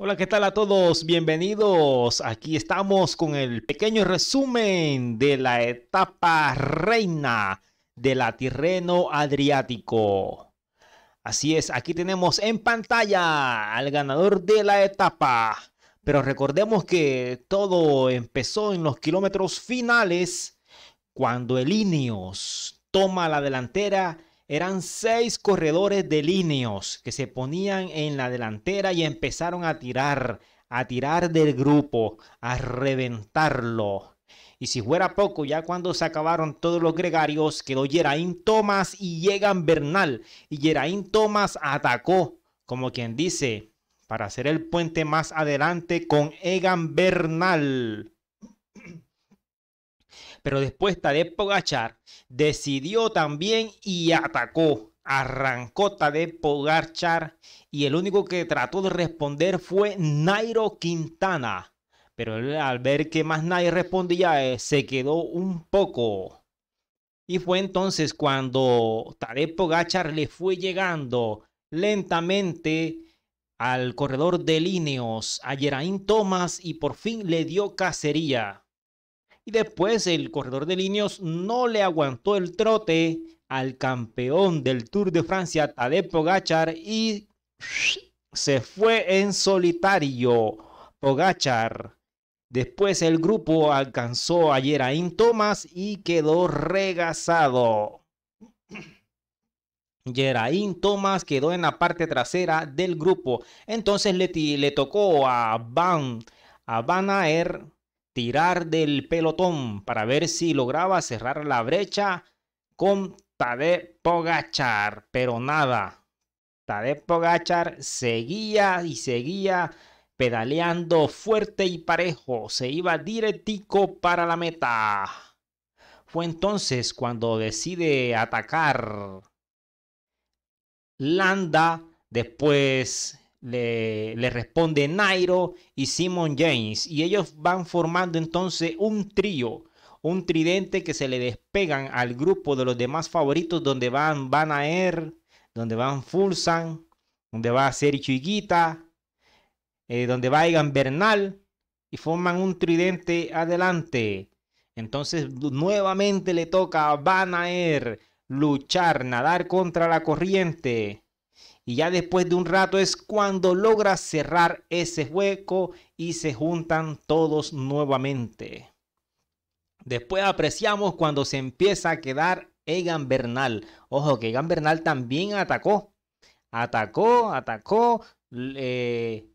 Hola, ¿qué tal a todos? Bienvenidos. Aquí estamos con el pequeño resumen de la etapa reina la Tirreno Adriático. Así es, aquí tenemos en pantalla al ganador de la etapa. Pero recordemos que todo empezó en los kilómetros finales cuando el Ineos toma la delantera eran seis corredores de líneas que se ponían en la delantera y empezaron a tirar, a tirar del grupo, a reventarlo. Y si fuera poco, ya cuando se acabaron todos los gregarios, quedó Geraint Thomas y Egan Bernal. Y Jeraín Thomas atacó, como quien dice, para hacer el puente más adelante con Egan Bernal. Pero después Tadej Pogachar decidió también y atacó. Arrancó de Pogachar y el único que trató de responder fue Nairo Quintana. Pero al ver que más nadie respondía, eh, se quedó un poco. Y fue entonces cuando Tadej Pogachar le fue llegando lentamente al corredor de líneos a Geraint Thomas y por fin le dio cacería. Y después el corredor de líneas no le aguantó el trote al campeón del Tour de Francia, Tadej Pogachar, y se fue en solitario. Pogachar. Después el grupo alcanzó a Geraint Thomas y quedó regasado. Geraint Thomas quedó en la parte trasera del grupo. Entonces le, le tocó a Van, a Van Aer tirar del pelotón para ver si lograba cerrar la brecha con Tadej Pogachar, pero nada. Tadej Pogachar seguía y seguía pedaleando fuerte y parejo, se iba directico para la meta. Fue entonces cuando decide atacar Landa, después le, le, responde Nairo y Simon James. Y ellos van formando entonces un trío, un tridente que se le despegan al grupo de los demás favoritos, donde van Van Aer, donde van Fulsan, donde va Sergio ser eh, donde va Egan Bernal, y forman un tridente adelante. Entonces nuevamente le toca a Van Aer luchar, nadar contra la corriente y ya después de un rato es cuando logra cerrar ese hueco y se juntan todos nuevamente. Después apreciamos cuando se empieza a quedar Egan Bernal. Ojo que Egan Bernal también atacó. Atacó, atacó. le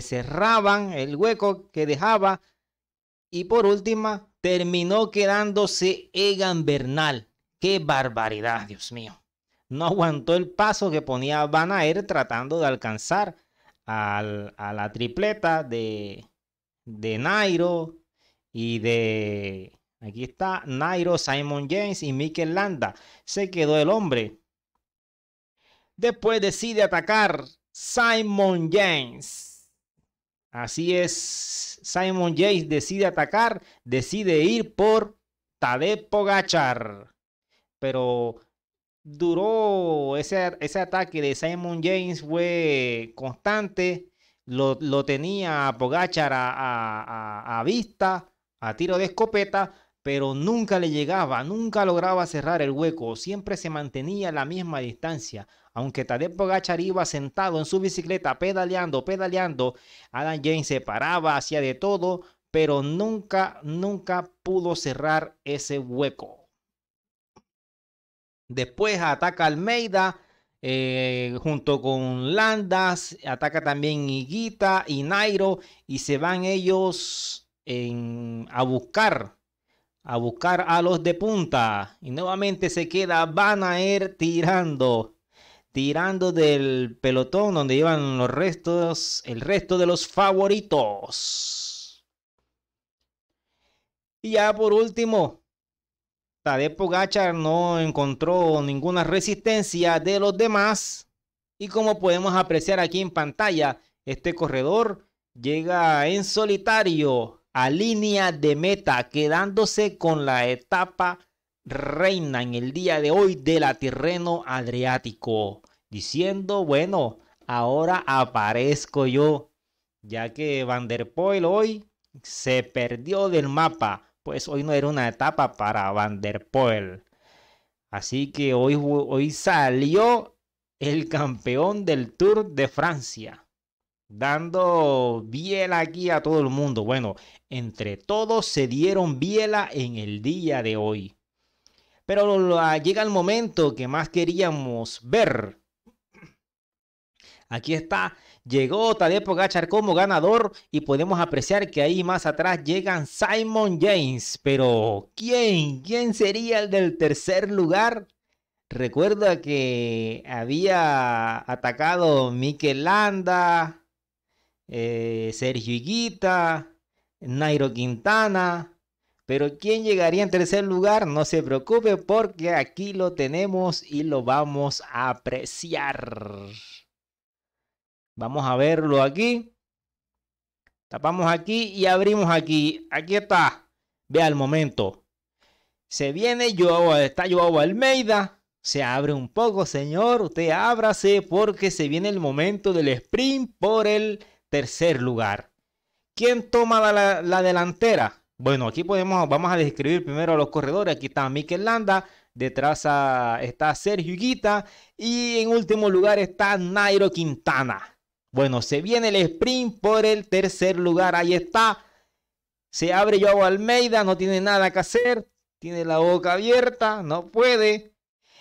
cerraban el hueco que dejaba. Y por última, terminó quedándose Egan Bernal. ¡Qué barbaridad, Dios mío! no aguantó el paso que ponía Van aer tratando de alcanzar a la tripleta de, de Nairo y de... Aquí está Nairo, Simon James y Mikel Landa. Se quedó el hombre. Después decide atacar Simon James. Así es, Simon James decide atacar, decide ir por Tadej Pogachar. Pero duró ese, ese ataque de Simon James fue constante. Lo, tenía Pogachar a, a, vista, a tiro de escopeta, pero nunca le llegaba, nunca lograba cerrar el hueco, siempre se mantenía a la misma distancia. Aunque Tadej Pogachar iba sentado en su bicicleta, pedaleando, pedaleando, Adam James se paraba, hacía de todo, pero nunca, nunca pudo cerrar ese hueco. Después ataca Almeida eh, junto con Landas, ataca también Higuita y Nairo y se van ellos a buscar a buscar a los de punta y nuevamente se queda Banaer tirando tirando del pelotón donde llevan los restos el resto de los favoritos. Y ya por último, Tadej Pogachar no encontró ninguna resistencia de los demás. Y como podemos apreciar aquí en pantalla, este corredor llega en solitario a línea de meta, quedándose con la etapa reina en el día de hoy de la Tirreno Adriático, diciendo, bueno, ahora aparezco yo, ya que Van der hoy se perdió del mapa, pues hoy no era una etapa para Van der Poel. Así que hoy, hoy salió el campeón del Tour de Francia, dando biela aquí a todo el mundo. Bueno, entre todos se dieron biela en el día de hoy. Pero ah, llega el momento que más queríamos ver. Aquí está Llegó Tadej Pogachar como ganador y podemos apreciar que ahí más atrás llegan Simon James. Pero ¿quién? ¿Quién sería el del tercer lugar? Recuerda que había atacado Mikel Landa, eh, Sergio Higuita, Nairo Quintana. Pero ¿quién llegaría en tercer lugar? No se preocupe porque aquí lo tenemos y lo vamos a apreciar. Vamos a verlo aquí. Tapamos aquí y abrimos aquí. Aquí está. Vea el momento. Se viene Joao, está Joao Almeida. Se abre un poco, señor. Usted ábrase porque se viene el momento del sprint por el tercer lugar. ¿Quién toma la, delantera? Bueno, aquí podemos, vamos a describir primero a los corredores. Aquí está Mikel Landa, detrás está Sergio Guita y en último lugar está Nairo Quintana. Bueno, se viene el sprint por el tercer lugar. Ahí está. Se abre Joao Almeida. No tiene nada que hacer. Tiene la boca abierta. No puede.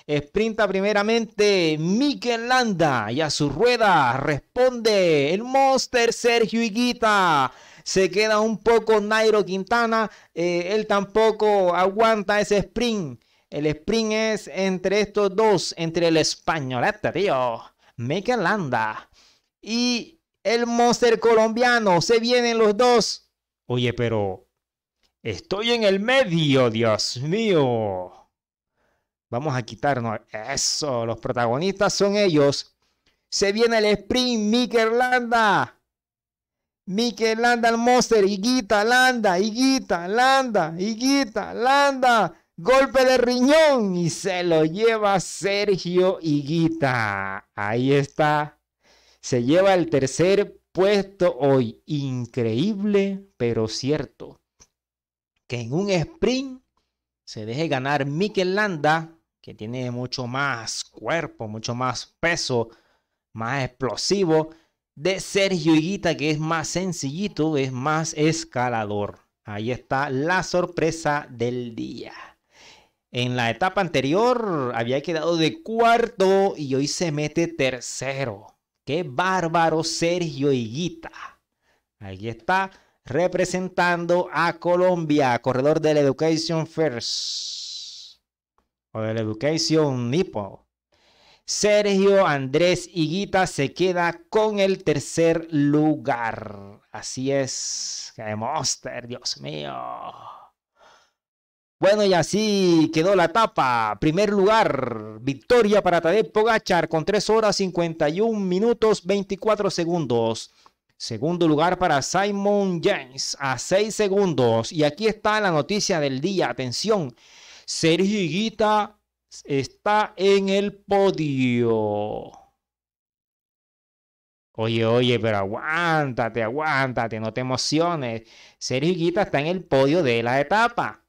Sprinta primeramente Mikel Landa. Y a su rueda responde el Monster Sergio Higuita. Se queda un poco Nairo Quintana. Eh, él tampoco aguanta ese sprint. El sprint es entre estos dos, entre el Este tío. Mikel Landa y el Monster colombiano. Se vienen los dos. Oye, pero estoy en el medio, Dios mío. Vamos a quitarnos eso. Los protagonistas son ellos. Se viene el sprint, Mikel Landa. Mikel Landa el Monster. Higuita, Landa, Higuita, Landa, Higuita, Landa. Golpe de riñón y se lo lleva Sergio Higuita. Ahí está se lleva el tercer puesto hoy. Increíble, pero cierto. Que en un sprint se deje ganar Mikel Landa, que tiene mucho más cuerpo, mucho más peso, más explosivo, de Sergio Higuita, que es más sencillito, es más escalador. Ahí está la sorpresa del día. En la etapa anterior había quedado de cuarto y hoy se mete tercero. Qué bárbaro Sergio Higuita. Ahí está representando a Colombia, corredor del Education First o del Education Nipo. Sergio Andrés Higuita se queda con el tercer lugar. Así es, qué monster, Dios mío. Bueno, y así quedó la etapa. Primer lugar, victoria para Tadej Pogachar con 3 horas 51 minutos 24 segundos. Segundo lugar para Simon James a 6 segundos. Y aquí está la noticia del día. Atención, Sergio Higuita está en el podio. Oye, oye, pero aguántate, aguántate, no te emociones. Sergio Higuita está en el podio de la etapa.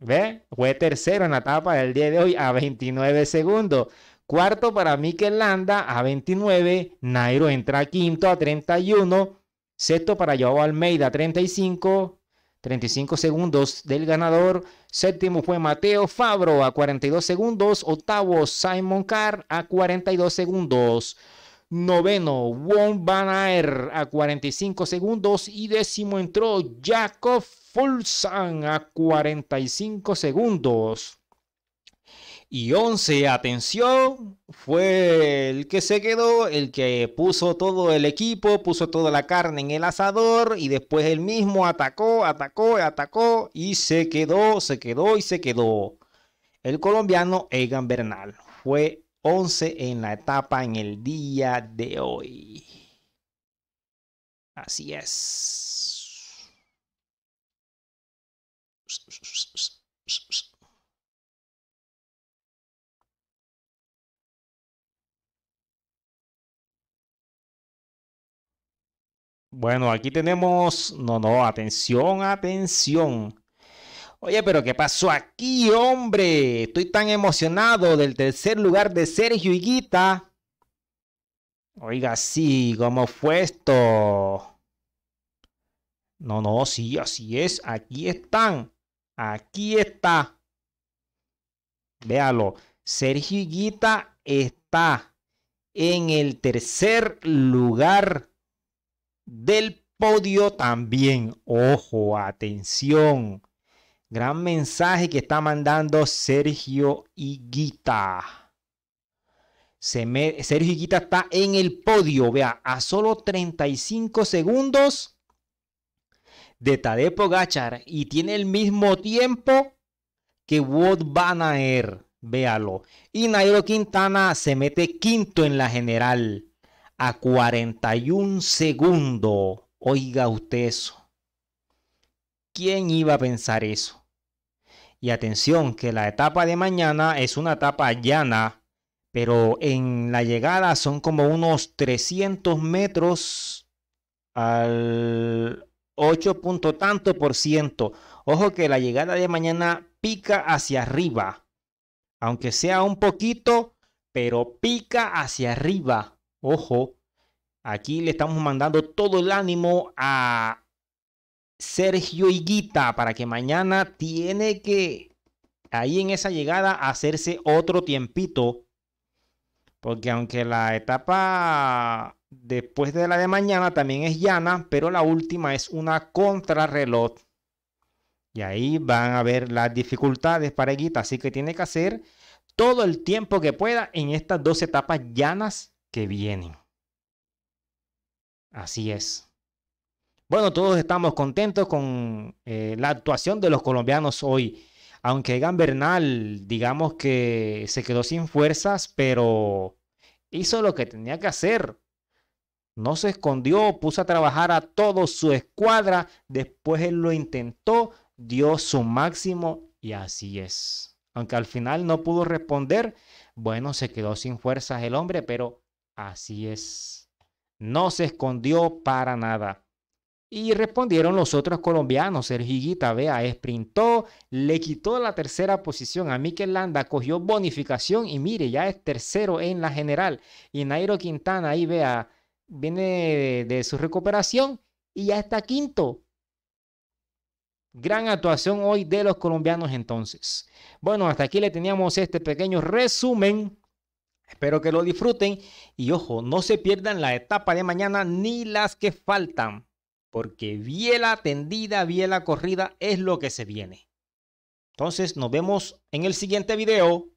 ¿Ve? Fue tercero en la etapa del día de hoy a 29 segundos. Cuarto para Mikel Landa a 29. Nairo entra quinto a 31. Sexto para Joao Almeida a 35. 35 segundos del ganador. Séptimo fue Mateo Fabro a 42 segundos. Octavo Simon Carr a 42 segundos. Noveno Won Banaer a 45 segundos. Y décimo entró Jacob Folsan a 45 segundos. Y 11, atención, fue el que se quedó, el que puso todo el equipo, puso toda la carne en el asador y después el mismo atacó, atacó, atacó y se quedó, se quedó y se quedó. El colombiano Egan Bernal fue 11 en la etapa en el día de hoy. Así es. Bueno, aquí tenemos... No, no, atención, atención. Oye, pero ¿qué pasó aquí, hombre? Estoy tan emocionado del tercer lugar de Sergio Higuita. Oiga, sí, ¿cómo fue esto? No, no, sí, así es. Aquí están. Aquí está. Véalo. Sergio Higuita está en el tercer lugar del podio también. Ojo, atención. Gran mensaje que está mandando Sergio Higuita. Se Sergio Higuita está en el podio, vea, a solo 35 segundos de Tadepo Gachar y tiene el mismo tiempo que Wood Aert. véalo. Y Nairo Quintana se mete quinto en la general a 41 segundos. Oiga usted eso. ¿Quién iba a pensar eso? Y atención, que la etapa de mañana es una etapa llana, pero en la llegada son como unos 300 metros al 8 punto tanto por ciento. Ojo que la llegada de mañana pica hacia arriba, aunque sea un poquito, pero pica hacia arriba. Ojo, aquí le estamos mandando todo el ánimo a Sergio Higuita para que mañana tiene que ahí en esa llegada hacerse otro tiempito. Porque aunque la etapa después de la de mañana también es llana, pero la última es una contrarreloj. Y ahí van a ver las dificultades para Higuita. Así que tiene que hacer todo el tiempo que pueda en estas dos etapas llanas que vienen. Así es. Bueno, todos estamos contentos con eh, la actuación de los colombianos hoy. Aunque Egan Bernal, digamos que se quedó sin fuerzas, pero hizo lo que tenía que hacer. No se escondió, puso a trabajar a toda su escuadra. Después él lo intentó, dio su máximo y así es. Aunque al final no pudo responder, bueno, se quedó sin fuerzas el hombre, pero Así es. No se escondió para nada. Y respondieron los otros colombianos. Sergiguita Vea sprintó, le quitó la tercera posición a Miquel Landa, cogió bonificación y mire, ya es tercero en la general. Y Nairo Quintana ahí vea, viene de, de su recuperación y ya está quinto. Gran actuación hoy de los colombianos entonces. Bueno, hasta aquí le teníamos este pequeño resumen Espero que lo disfruten y ojo, no se pierdan la etapa de mañana ni las que faltan, porque biela tendida, biela corrida es lo que se viene. Entonces nos vemos en el siguiente video.